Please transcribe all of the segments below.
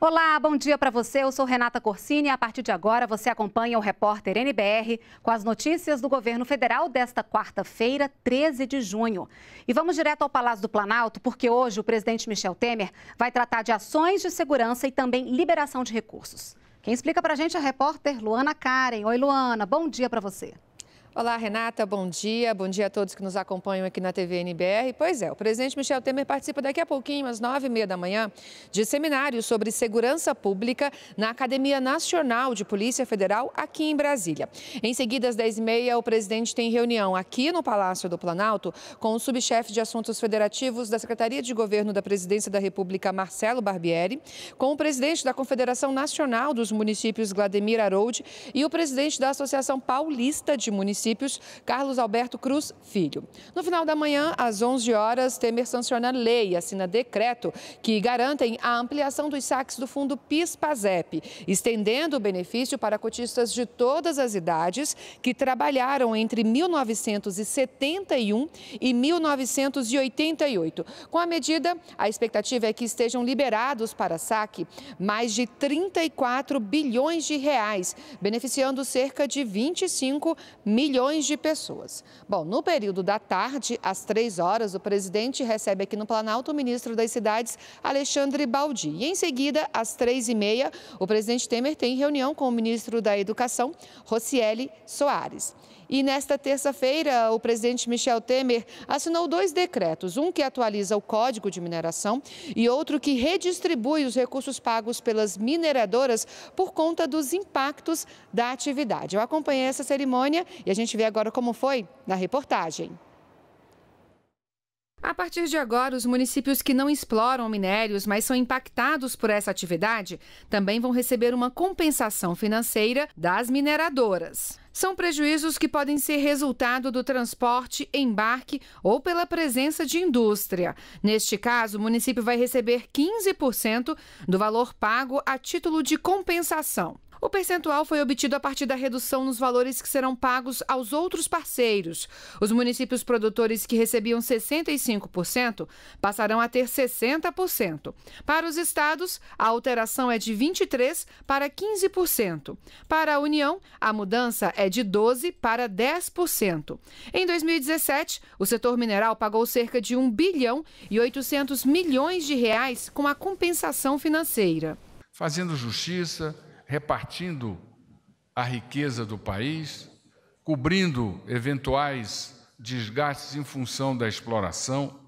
Olá, bom dia para você. Eu sou Renata Corsini e a partir de agora você acompanha o repórter NBR com as notícias do governo federal desta quarta-feira, 13 de junho. E vamos direto ao Palácio do Planalto, porque hoje o presidente Michel Temer vai tratar de ações de segurança e também liberação de recursos. Quem explica para a gente é a repórter Luana Karen. Oi, Luana, bom dia para você. Olá, Renata, bom dia. Bom dia a todos que nos acompanham aqui na TV NBR. Pois é, o presidente Michel Temer participa daqui a pouquinho, às nove e meia da manhã, de seminário sobre segurança pública na Academia Nacional de Polícia Federal, aqui em Brasília. Em seguida, às dez e meia, o presidente tem reunião aqui no Palácio do Planalto com o subchefe de Assuntos Federativos da Secretaria de Governo da Presidência da República, Marcelo Barbieri, com o presidente da Confederação Nacional dos Municípios, Vladimir Arold, e o presidente da Associação Paulista de Municípios, municípios, Carlos Alberto Cruz Filho. No final da manhã, às 11 horas, Temer sanciona lei e assina decreto que garantem a ampliação dos saques do fundo PIS-PASEP, estendendo o benefício para cotistas de todas as idades que trabalharam entre 1971 e 1988. Com a medida, a expectativa é que estejam liberados para saque mais de 34 bilhões de reais, beneficiando cerca de 25 milhões milhões de pessoas. Bom, no período da tarde, às três horas, o presidente recebe aqui no Planalto o ministro das Cidades, Alexandre Baldi. E em seguida, às três e meia, o presidente Temer tem reunião com o ministro da Educação, Rocieli Soares. E nesta terça-feira, o presidente Michel Temer assinou dois decretos: um que atualiza o Código de Mineração e outro que redistribui os recursos pagos pelas mineradoras por conta dos impactos da atividade. Eu acompanhei essa cerimônia e a gente vê agora como foi na reportagem. A partir de agora, os municípios que não exploram minérios, mas são impactados por essa atividade, também vão receber uma compensação financeira das mineradoras. São prejuízos que podem ser resultado do transporte, embarque ou pela presença de indústria. Neste caso, o município vai receber 15% do valor pago a título de compensação. O percentual foi obtido a partir da redução nos valores que serão pagos aos outros parceiros. Os municípios produtores que recebiam 65% passarão a ter 60%. Para os estados, a alteração é de 23% para 15%. Para a União, a mudança é de 12% para 10%. Em 2017, o setor mineral pagou cerca de 1 bilhão e 800 milhões de reais com a compensação financeira. Fazendo justiça repartindo a riqueza do país, cobrindo eventuais desgastes em função da exploração.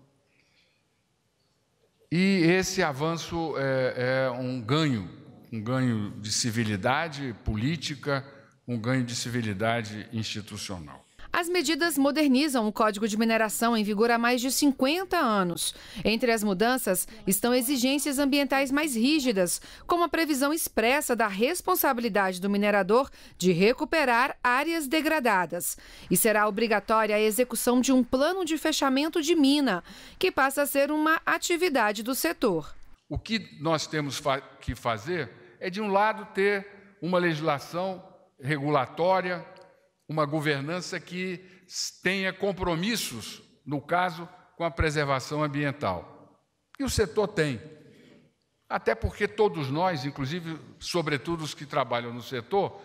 E esse avanço é, é, um ganho, um ganho de civilidade política, um ganho de civilidade institucional. As medidas modernizam o Código de Mineração em vigor há mais de 50 anos. Entre as mudanças estão exigências ambientais mais rígidas, como a previsão expressa da responsabilidade do minerador de recuperar áreas degradadas. E será obrigatória a execução de um plano de fechamento de mina, que passa a ser uma atividade do setor. O que nós temos que fazer é, de um lado, ter uma legislação regulatória uma governança que tenha compromissos, no caso, com a preservação ambiental. E o setor tem. Até porque todos nós, inclusive, sobretudo os que trabalham no setor,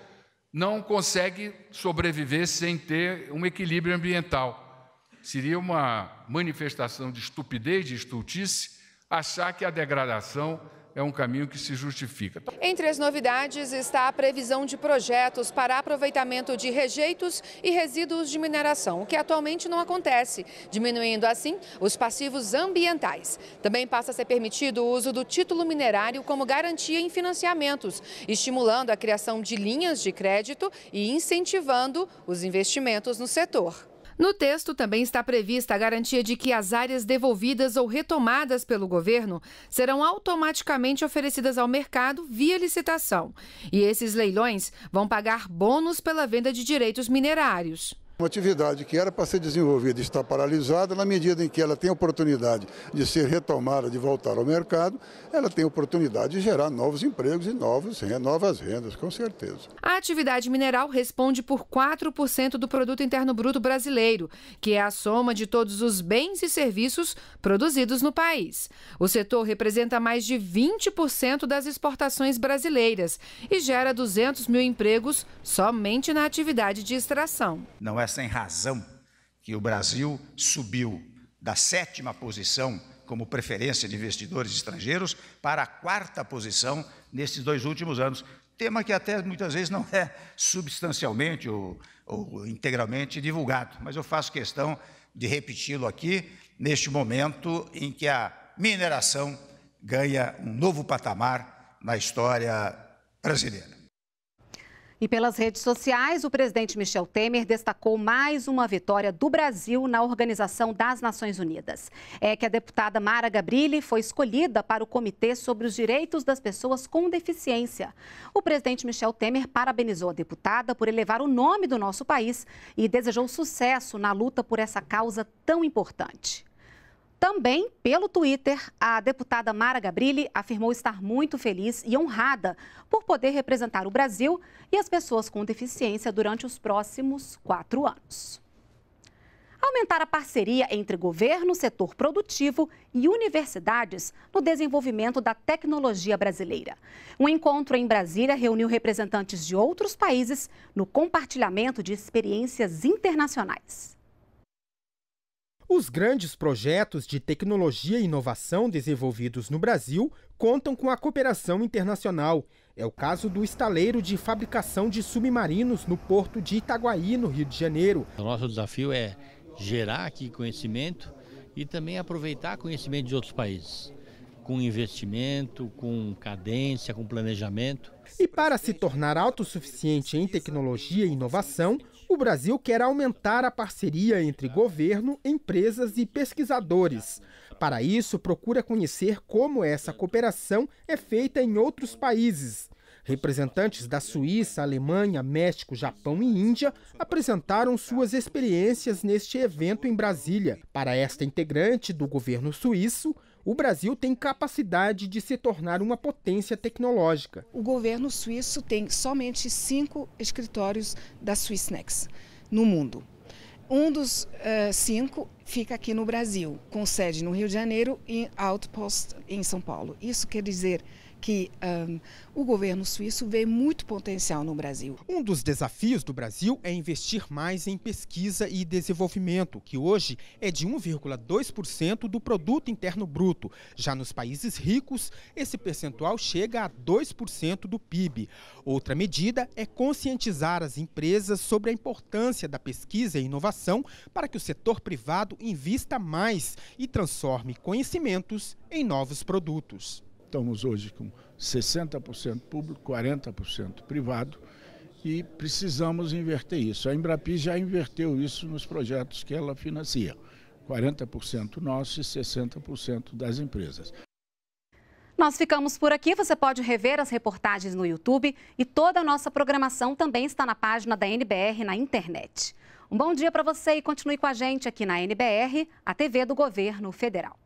não conseguem sobreviver sem ter um equilíbrio ambiental. Seria uma manifestação de estupidez, de estultice, achar que a degradação é um caminho que se justifica. Entre as novidades está a previsão de projetos para aproveitamento de rejeitos e resíduos de mineração, o que atualmente não acontece, diminuindo assim os passivos ambientais. Também passa a ser permitido o uso do título minerário como garantia em financiamentos, estimulando a criação de linhas de crédito e incentivando os investimentos no setor. No texto também está prevista a garantia de que as áreas devolvidas ou retomadas pelo governo serão automaticamente oferecidas ao mercado via licitação. E esses leilões vão pagar bônus pela venda de direitos minerários. Uma atividade que era para ser desenvolvida está paralisada, na medida em que ela tem oportunidade de ser retomada, de voltar ao mercado, ela tem oportunidade de gerar novos empregos e novos, novas rendas, com certeza. A atividade mineral responde por 4% do Produto Interno Bruto brasileiro, que é a soma de todos os bens e serviços produzidos no país. O setor representa mais de 20% das exportações brasileiras e gera 200 mil empregos somente na atividade de extração. Não é é sem razão que o Brasil subiu da sétima posição como preferência de investidores estrangeiros para a quarta posição nesses dois últimos anos. Tema que até muitas vezes não é substancialmente ou, ou integralmente divulgado, mas eu faço questão de repeti-lo aqui, neste momento em que a mineração ganha um novo patamar na história brasileira. E pelas redes sociais, o presidente Michel Temer destacou mais uma vitória do Brasil na Organização das Nações Unidas. É que a deputada Mara Gabrilli foi escolhida para o Comitê sobre os Direitos das Pessoas com Deficiência. O presidente Michel Temer parabenizou a deputada por elevar o nome do nosso país e desejou sucesso na luta por essa causa tão importante. Também pelo Twitter, a deputada Mara Gabrilli afirmou estar muito feliz e honrada por poder representar o Brasil e as pessoas com deficiência durante os próximos quatro anos. Aumentar a parceria entre governo, setor produtivo e universidades no desenvolvimento da tecnologia brasileira. Um encontro em Brasília reuniu representantes de outros países no compartilhamento de experiências internacionais. Os grandes projetos de tecnologia e inovação desenvolvidos no Brasil contam com a cooperação internacional. É o caso do estaleiro de fabricação de submarinos no porto de Itaguaí, no Rio de Janeiro. O nosso desafio é gerar aqui conhecimento e também aproveitar conhecimento de outros países com investimento, com cadência, com planejamento. E para se tornar autossuficiente em tecnologia e inovação, o Brasil quer aumentar a parceria entre governo, empresas e pesquisadores. Para isso, procura conhecer como essa cooperação é feita em outros países. Representantes da Suíça, Alemanha, México, Japão e Índia apresentaram suas experiências neste evento em Brasília. Para esta integrante do governo suíço, o Brasil tem capacidade de se tornar uma potência tecnológica. O governo suíço tem somente cinco escritórios da Swissnex no mundo. Um dos uh, cinco fica aqui no Brasil, com sede no Rio de Janeiro e Outpost em São Paulo. Isso quer dizer que um, o governo suíço vê muito potencial no Brasil. Um dos desafios do Brasil é investir mais em pesquisa e desenvolvimento, que hoje é de 1,2% do produto interno bruto. Já nos países ricos, esse percentual chega a 2% do PIB. Outra medida é conscientizar as empresas sobre a importância da pesquisa e inovação para que o setor privado invista mais e transforme conhecimentos em novos produtos estamos hoje com 60% público, 40% privado e precisamos inverter isso. A Embrapi já inverteu isso nos projetos que ela financia. 40% nosso e 60% das empresas. Nós ficamos por aqui. Você pode rever as reportagens no YouTube e toda a nossa programação também está na página da NBR na internet. Um bom dia para você e continue com a gente aqui na NBR, a TV do Governo Federal.